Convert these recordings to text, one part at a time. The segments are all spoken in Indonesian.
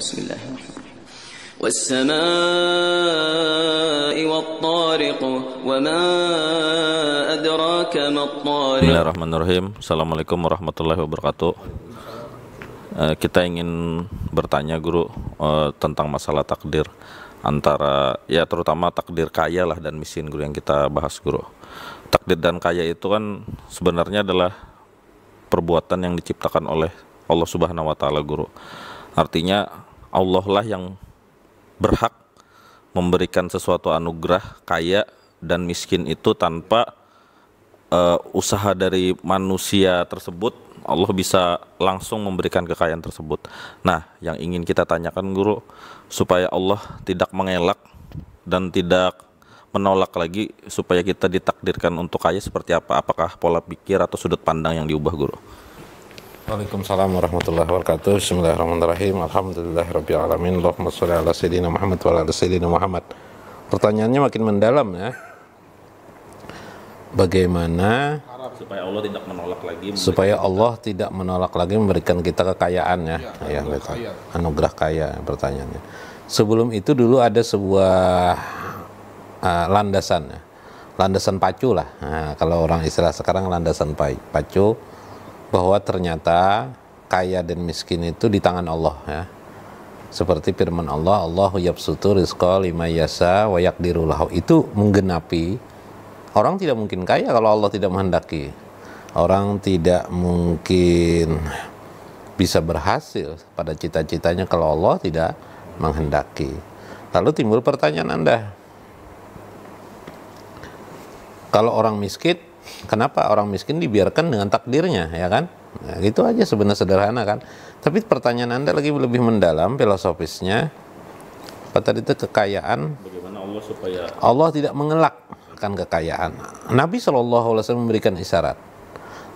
بسم الله والسماء والطارق وما أدراك ما الطارق بسم الله الرحمن الرحيم السلام عليكم ورحمة الله وبركاته kita ingin bertanya guru eh, tentang masalah takdir antara ya terutama takdir kaya lah dan miskin guru yang kita bahas guru takdir dan kaya itu kan sebenarnya adalah perbuatan yang diciptakan oleh Allah Subhanahu wa taala guru artinya Allah lah yang berhak memberikan sesuatu anugerah kaya dan miskin itu tanpa uh, usaha dari manusia tersebut Allah bisa langsung memberikan kekayaan tersebut. Nah, yang ingin kita tanyakan guru supaya Allah tidak mengelak dan tidak menolak lagi supaya kita ditakdirkan untuk kaya seperti apa? Apakah pola pikir atau sudut pandang yang diubah guru? Assalamualaikum warahmatullahi wabarakatuh. Bismillahirrahmanirrahim. Alhamdulillahirabbil alamin. Allahumma shalli ala sayyidina Muhammad wa ala sayyidina Muhammad. Pertanyaannya makin mendalam ya. Bagaimana supaya Allah tidak menolak lagi supaya Allah kita. tidak menolak lagi memberikan kita kekayaan ya. Ya, anugerah, kaya. anugerah kaya pertanyaannya. Sebelum itu dulu ada sebuah uh, landasan ya. Landasan pacu lah. Nah, kalau orang istilah sekarang landasan pacu bahwa ternyata kaya dan miskin itu di tangan Allah ya. Seperti firman Allah, Allah yabsutu rizqa lima yasa wa yakdirulahu. Itu menggenapi orang tidak mungkin kaya kalau Allah tidak menghendaki. Orang tidak mungkin bisa berhasil pada cita-citanya kalau Allah tidak menghendaki. Lalu timbul pertanyaan Anda. Kalau orang miskin Kenapa orang miskin dibiarkan dengan takdirnya, ya kan? Nah, itu aja sebenarnya sederhana kan. Tapi pertanyaan Anda lagi lebih mendalam filosofisnya. Apa tadi itu kekayaan? Bagaimana Allah supaya Allah tidak mengelak akan kekayaan. Nabi Shallallahu alaihi wasallam memberikan isyarat.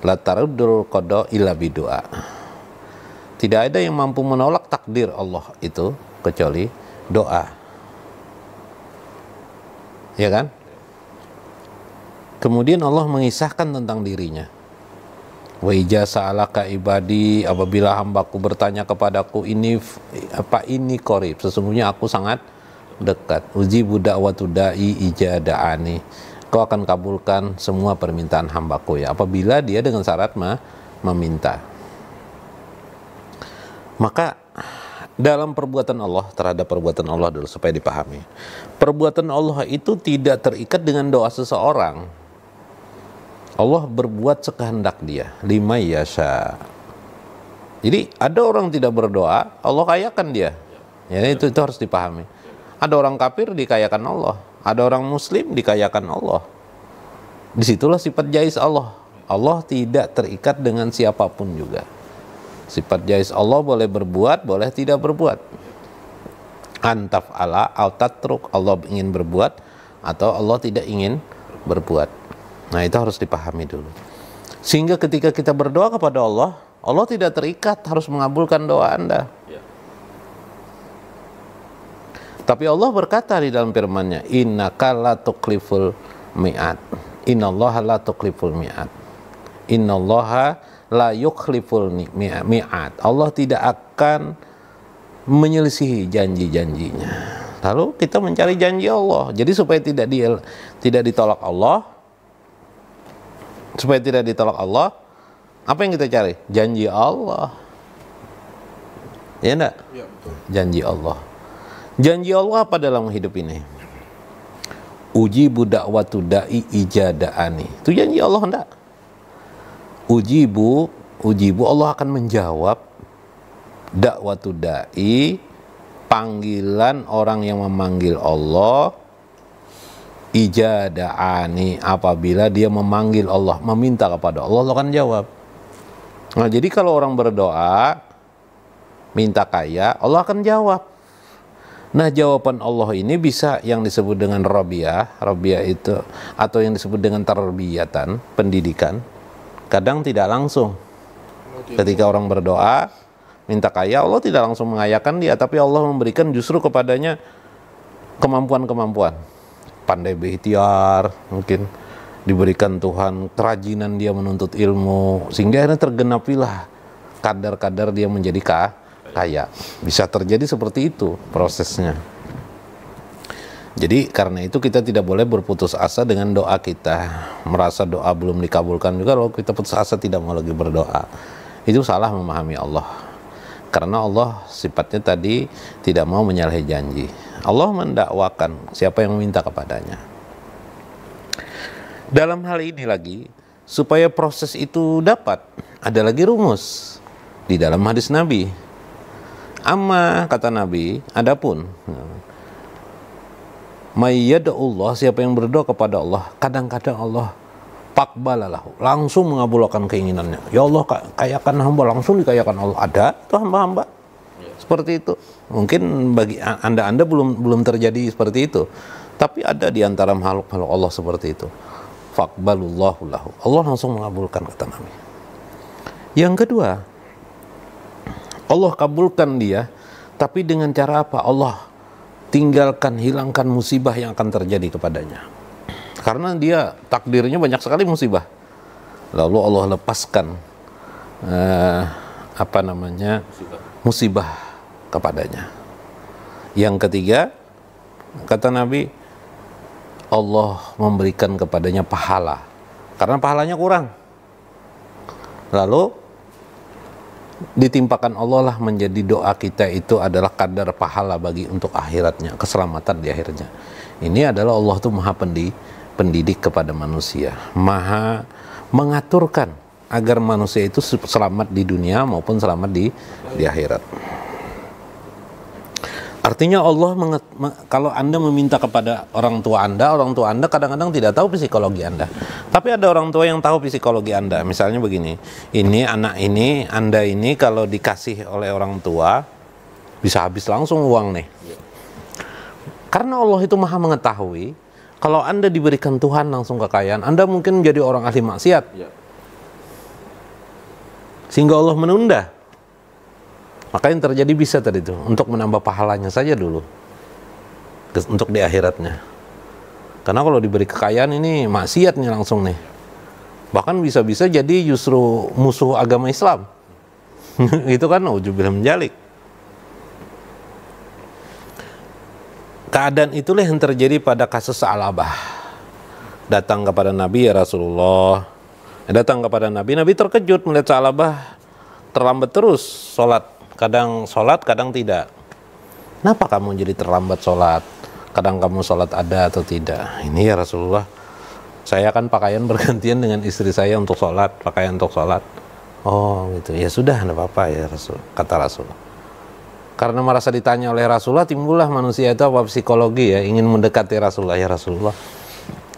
latarudul kodo ilabi illa Tidak ada yang mampu menolak takdir Allah itu kecuali doa. Ya kan? Kemudian Allah mengisahkan tentang dirinya. Wa alaka ibadi apabila hambaku bertanya kepadaku ini apa ini korib sesungguhnya aku sangat dekat uji budak watudai ijadaani kau akan kabulkan semua permintaan hambaku ya apabila dia dengan syarat ma, meminta maka dalam perbuatan Allah terhadap perbuatan Allah dulu supaya dipahami. Perbuatan Allah itu tidak terikat dengan doa seseorang. Allah berbuat sekehendak dia lima yasa. jadi ada orang tidak berdoa Allah kayakan dia ya itu itu harus dipahami ada orang kafir dikayakan Allah ada orang muslim dikayakan Allah disitulah sifat jais Allah Allah tidak terikat dengan siapapun juga sifat jais Allah boleh berbuat boleh tidak berbuat antaf ala autatruk Allah ingin berbuat atau Allah tidak ingin berbuat Nah, itu harus dipahami dulu. Sehingga ketika kita berdoa kepada Allah, Allah tidak terikat harus mengabulkan doa Anda. Ya. Tapi Allah berkata di dalam firman-Nya, "Innaka la tukliful mi'at." Innallaha la tukliful mi'at. Innallaha la yukliful mi'at. Allah tidak akan menyelisihi janji-janjinya. Lalu kita mencari janji Allah. Jadi supaya tidak di, tidak ditolak Allah, supaya tidak ditolak Allah, apa yang kita cari? Janji Allah. Ya enggak? Iya, janji Allah. Janji Allah apa dalam hidup ini? Uji budak watu da'i ijada'ani. Itu janji Allah enggak? uji uji bu Allah akan menjawab dakwatu da'i panggilan orang yang memanggil Allah ijada'ani apabila dia memanggil Allah, meminta kepada Allah, Allah akan jawab. Nah, jadi kalau orang berdoa minta kaya, Allah akan jawab. Nah, jawaban Allah ini bisa yang disebut dengan rabiah, rabiah itu atau yang disebut dengan tarbiyatan, pendidikan. Kadang tidak langsung. Ketika orang berdoa minta kaya, Allah tidak langsung mengayakan dia, tapi Allah memberikan justru kepadanya kemampuan-kemampuan pandai berikhtiar mungkin diberikan Tuhan kerajinan dia menuntut ilmu sehingga akhirnya tergenapilah kadar-kadar dia menjadi kaya bisa terjadi seperti itu prosesnya jadi karena itu kita tidak boleh berputus asa dengan doa kita merasa doa belum dikabulkan juga kalau kita putus asa tidak mau lagi berdoa itu salah memahami Allah karena Allah sifatnya tadi tidak mau menyalahi janji. Allah mendakwakan siapa yang meminta kepadanya. Dalam hal ini lagi, supaya proses itu dapat, ada lagi rumus di dalam hadis Nabi. Amma kata Nabi, adapun Allah siapa yang berdoa kepada Allah, kadang-kadang Allah pakbalalahu langsung mengabulkan keinginannya ya Allah kayakan hamba langsung dikayakan Allah ada itu hamba-hamba ya. seperti itu mungkin bagi anda anda belum belum terjadi seperti itu tapi ada di antara makhluk makhluk Allah seperti itu fakbalullahu lahu Allah langsung mengabulkan kata Nabi yang kedua Allah kabulkan dia tapi dengan cara apa Allah tinggalkan hilangkan musibah yang akan terjadi kepadanya karena dia takdirnya banyak sekali musibah lalu Allah lepaskan eh, apa namanya musibah. kepadanya yang ketiga kata Nabi Allah memberikan kepadanya pahala karena pahalanya kurang lalu ditimpakan Allah lah menjadi doa kita itu adalah kadar pahala bagi untuk akhiratnya keselamatan di akhirnya ini adalah Allah tuh maha pendidik pendidik kepada manusia, maha mengaturkan agar manusia itu selamat di dunia maupun selamat di di akhirat. Artinya Allah kalau Anda meminta kepada orang tua Anda, orang tua Anda kadang-kadang tidak tahu psikologi Anda. Tapi ada orang tua yang tahu psikologi Anda. Misalnya begini, ini anak ini, Anda ini kalau dikasih oleh orang tua bisa habis langsung uang nih. Karena Allah itu Maha mengetahui, kalau Anda diberikan Tuhan langsung kekayaan, Anda mungkin menjadi orang ahli maksiat. Ya. Sehingga Allah menunda. Maka yang terjadi bisa tadi itu untuk menambah pahalanya saja dulu. Untuk di akhiratnya. Karena kalau diberi kekayaan ini maksiatnya langsung nih. Bahkan bisa-bisa jadi justru musuh agama Islam. itu kan ujubilah oh, menjalik. Keadaan itulah yang terjadi pada kasus Alabah. Datang kepada Nabi ya Rasulullah. Datang kepada Nabi, Nabi terkejut melihat Alabah terlambat terus sholat. Kadang sholat, kadang tidak. Kenapa kamu jadi terlambat sholat? Kadang kamu sholat ada atau tidak? Ini ya Rasulullah, saya kan pakaian bergantian dengan istri saya untuk sholat, pakaian untuk sholat. Oh gitu, ya sudah, tidak apa-apa ya Rasul, kata Rasulullah karena merasa ditanya oleh Rasulullah timbullah manusia itu apa psikologi ya ingin mendekati Rasulullah ya Rasulullah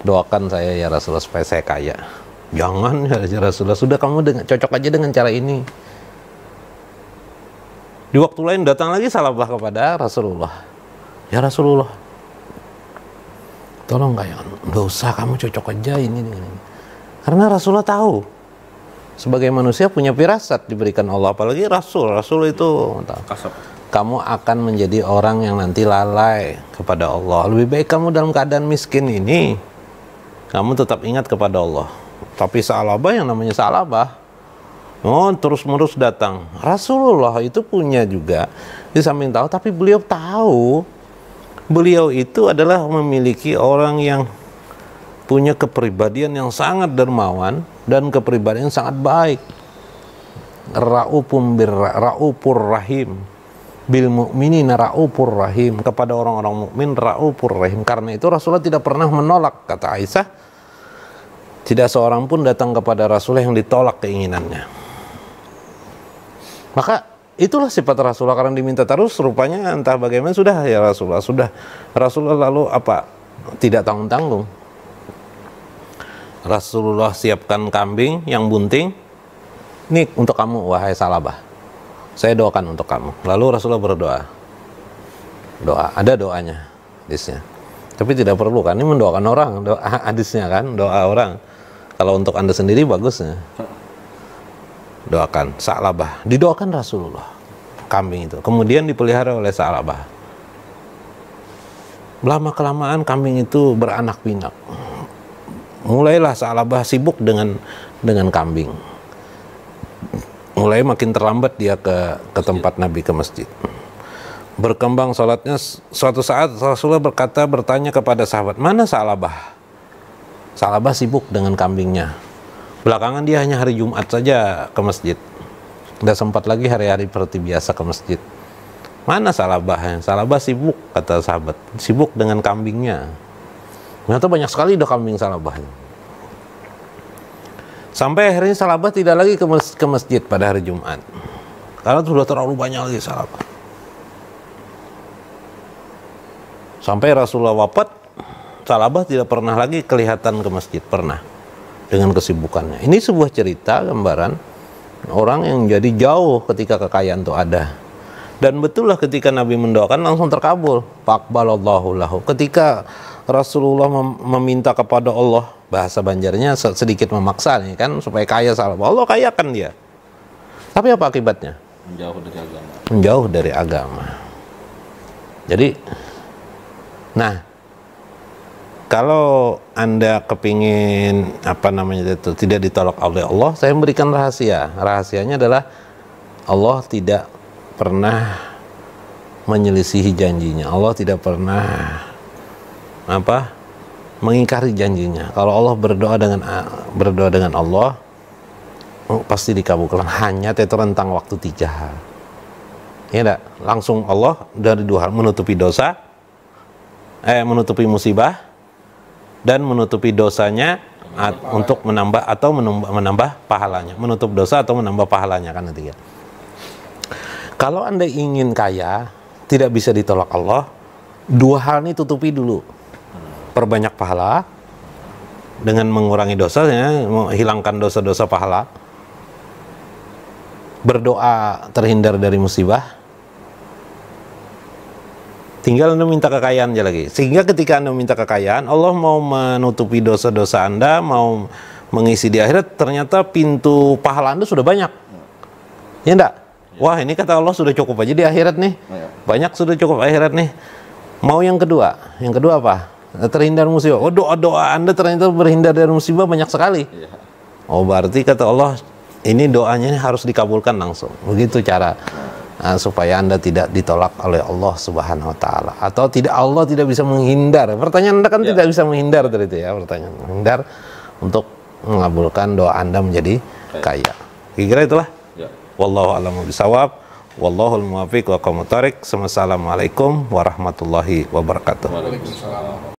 doakan saya ya Rasulullah supaya saya kaya jangan ya, ya Rasulullah sudah kamu dengan, cocok aja dengan cara ini di waktu lain datang lagi salabah kepada Rasulullah ya Rasulullah tolong kayak ya, nggak usah kamu cocok aja ini, ini, ini karena Rasulullah tahu sebagai manusia punya firasat diberikan Allah apalagi Rasul Rasul itu kamu akan menjadi orang yang nanti lalai kepada Allah. Lebih baik kamu dalam keadaan miskin ini, kamu tetap ingat kepada Allah. Tapi salabah yang namanya salabah, oh terus-menerus datang. Rasulullah itu punya juga, di samping tahu, tapi beliau tahu beliau itu adalah memiliki orang yang punya kepribadian yang sangat dermawan dan kepribadian yang sangat baik. Ra'upur ra rahim bil mukminin raufur rahim kepada orang-orang mukmin raupur rahim karena itu Rasulullah tidak pernah menolak kata Aisyah tidak seorang pun datang kepada Rasulullah yang ditolak keinginannya maka itulah sifat Rasulullah karena diminta terus rupanya entah bagaimana sudah ya Rasulullah sudah Rasulullah lalu apa tidak tanggung-tanggung Rasulullah siapkan kambing yang bunting ini untuk kamu wahai salabah saya doakan untuk kamu. Lalu Rasulullah berdoa. Doa, ada doanya hadisnya. Tapi tidak perlu kan, ini mendoakan orang, doa hadisnya kan, doa orang. Kalau untuk Anda sendiri bagusnya. Doakan Sa'labah, didoakan Rasulullah kambing itu. Kemudian dipelihara oleh Sa'labah. Lama kelamaan kambing itu beranak pinak. Mulailah Sa'labah sibuk dengan dengan kambing mulai makin terlambat dia ke ke tempat Nabi ke masjid. Berkembang sholatnya suatu saat Rasulullah berkata bertanya kepada sahabat mana Salabah? Salabah sibuk dengan kambingnya. Belakangan dia hanya hari Jumat saja ke masjid. Tidak sempat lagi hari-hari seperti biasa ke masjid. Mana Salabah? Eh, Salabah sibuk kata sahabat, sibuk dengan kambingnya. Ternyata banyak sekali udah kambing Salabahnya Sampai akhirnya Salabah tidak lagi ke, mas ke masjid pada hari Jumat. Karena sudah terlalu banyak lagi Salabah. Sampai Rasulullah wafat, Salabah tidak pernah lagi kelihatan ke masjid. Pernah. Dengan kesibukannya. Ini sebuah cerita, gambaran. Orang yang jadi jauh ketika kekayaan itu ada. Dan betul lah ketika Nabi mendoakan langsung terkabul. Pakbalallahu lahu. Ketika Rasulullah meminta kepada Allah bahasa Banjarnya sedikit memaksa nih kan supaya kaya salah. Allah kaya kan dia. Tapi apa akibatnya? Menjauh dari agama. Menjauh dari agama. Jadi, nah kalau anda kepingin apa namanya itu tidak ditolak oleh Allah, saya memberikan rahasia. Rahasianya adalah Allah tidak pernah menyelisihi janjinya. Allah tidak pernah apa mengingkari janjinya. Kalau Allah berdoa dengan ah, berdoa dengan Allah oh, pasti dikabulkan. Hanya itu rentang waktu tiga hari. Ya enggak? Langsung Allah dari dua hal menutupi dosa, eh menutupi musibah dan menutupi dosanya at, ah, untuk menambah atau menambah, menambah pahalanya, menutup dosa atau menambah pahalanya kan nanti ya. Kalau anda ingin kaya, tidak bisa ditolak Allah. Dua hal ini tutupi dulu perbanyak pahala dengan mengurangi dosanya, menghilangkan dosa-dosa pahala. Berdoa terhindar dari musibah. Tinggal Anda minta kekayaan aja lagi. Sehingga ketika Anda minta kekayaan, Allah mau menutupi dosa-dosa Anda, mau mengisi di akhirat, ternyata pintu pahala Anda sudah banyak. Ya enggak? Wah ini kata Allah sudah cukup aja di akhirat nih. Iya. Banyak sudah cukup akhirat nih. Mau yang kedua. Yang kedua apa? terhindar musibah. Oh doa-doa Anda terhindar berhindar dari musibah banyak sekali. Ya. Oh berarti kata Allah ini doanya harus dikabulkan langsung. Begitu cara nah, supaya Anda tidak ditolak oleh Allah Subhanahu wa taala atau tidak Allah tidak bisa menghindar. Pertanyaan Anda kan ya. tidak bisa menghindar dari itu ya, pertanyaan menghindar untuk mengabulkan doa Anda menjadi kaya. kira Kira itulah. Ya. Wallahu a'lamu bisawab. Wallahul muwafiq wa qamutarik. Assalamualaikum warahmatullahi wabarakatuh.